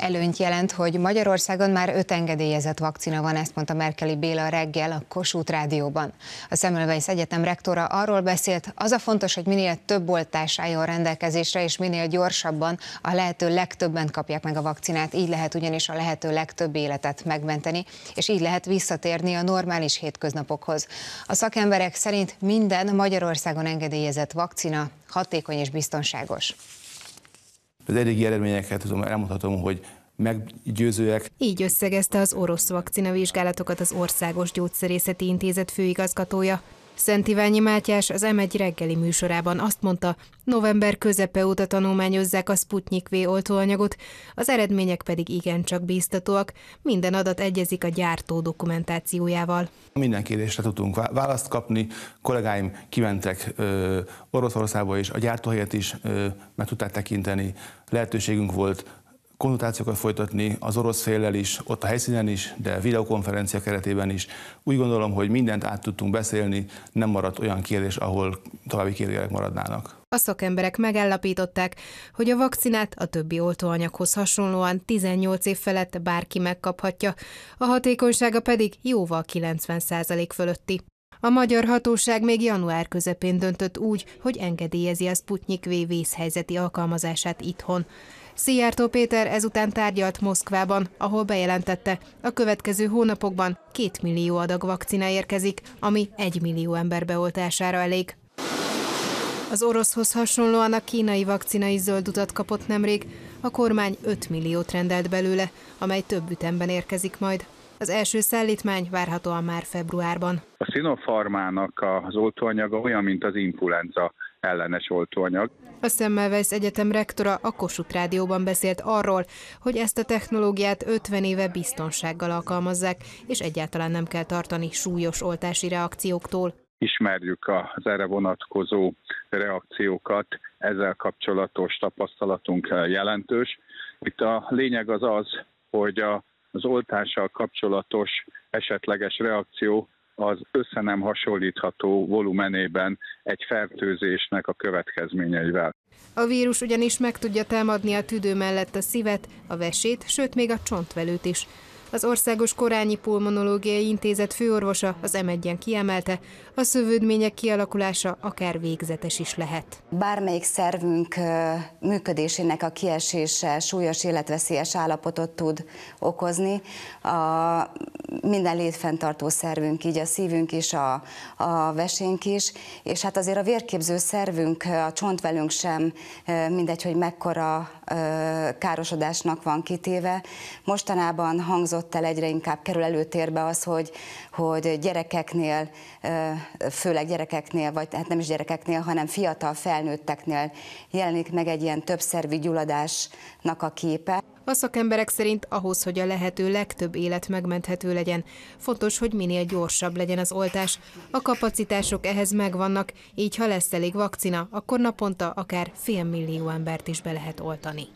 előnyt jelent, hogy Magyarországon már öt engedélyezett vakcina van, ezt mondta Merkeli Béla reggel a Kossuth Rádióban. A Szemmelweis Egyetem rektora arról beszélt, az a fontos, hogy minél több oltás álljon rendelkezésre, és minél gyorsabban a lehető legtöbben kapják meg a vakcinát, így lehet ugyanis a lehető legtöbb életet megmenteni, és így lehet visszatérni a normális hétköznapokhoz. A szakemberek szerint minden Magyarországon engedélyezett vakcina hatékony és biztonságos az eddigi eredményeket tudom, elmondhatom, hogy meggyőzőek. Így összegezte az orosz vakcina vizsgálatokat az Országos Gyógyszerészeti Intézet főigazgatója. Szent Iványi Mátyás az M1 reggeli műsorában azt mondta, november közepe óta tanulmányozzák a Sputnik V oltóanyagot, az eredmények pedig igencsak bíztatóak, minden adat egyezik a gyártó dokumentációjával. Minden kérdésre tudtunk választ kapni, kollégáim kimentek Oroszországba és a gyártóhelyet is ö, meg tudták tekinteni, lehetőségünk volt konzultációkat folytatni az orosz féllel is, ott a helyszínen is, de videokonferencia keretében is. Úgy gondolom, hogy mindent át tudtunk beszélni, nem maradt olyan kérdés, ahol további kérdések maradnának. A szakemberek megállapították, hogy a vakcinát a többi oltóanyaghoz hasonlóan 18 év felett bárki megkaphatja, a hatékonysága pedig jóval 90% fölötti. A magyar hatóság még január közepén döntött úgy, hogy engedélyezi a Sputnik V vészhelyzeti alkalmazását itthon. Szijjártó Péter ezután tárgyalt Moszkvában, ahol bejelentette, a következő hónapokban 2 millió adag vakcina érkezik, ami 1 millió ember beoltására elég. Az oroszhoz hasonlóan a kínai vakcina is zöld utat kapott nemrég, a kormány 5 milliót rendelt belőle, amely több ütemben érkezik majd. Az első szállítmány várhatóan már februárban. A szinofarmának az oltóanyaga olyan, mint az influenza ellenes oltóanyag. A Semmelweis Egyetem rektora a Kossuth Rádióban beszélt arról, hogy ezt a technológiát 50 éve biztonsággal alkalmazzák, és egyáltalán nem kell tartani súlyos oltási reakcióktól. Ismerjük az erre vonatkozó reakciókat, ezzel kapcsolatos tapasztalatunk jelentős. Itt a lényeg az az, hogy a az oltással kapcsolatos esetleges reakció az össze nem hasonlítható volumenében egy fertőzésnek a következményeivel. A vírus ugyanis meg tudja támadni a tüdő mellett a szívet, a vesét, sőt még a csontvelőt is. Az Országos Korányi Pulmonológiai Intézet főorvosa az m kiemelte, a szövődmények kialakulása akár végzetes is lehet. Bármelyik szervünk működésének a kiesése súlyos életveszélyes állapotot tud okozni. A minden létfenntartó szervünk, így a szívünk is, a, a vesénk is, és hát azért a vérképző szervünk, a csontvelünk sem mindegy, hogy mekkora károsodásnak van kitéve. Mostanában hangzott el egyre inkább kerül előtérbe az, hogy, hogy gyerekeknél, főleg gyerekeknél, vagy hát nem is gyerekeknél, hanem fiatal felnőtteknél jelenik meg egy ilyen többszervi gyulladásnak a képe. A szakemberek szerint ahhoz, hogy a lehető legtöbb élet megmenthető legyen, fontos, hogy minél gyorsabb legyen az oltás. A kapacitások ehhez megvannak, így ha lesz elég vakcina, akkor naponta akár fél millió embert is be lehet oltani.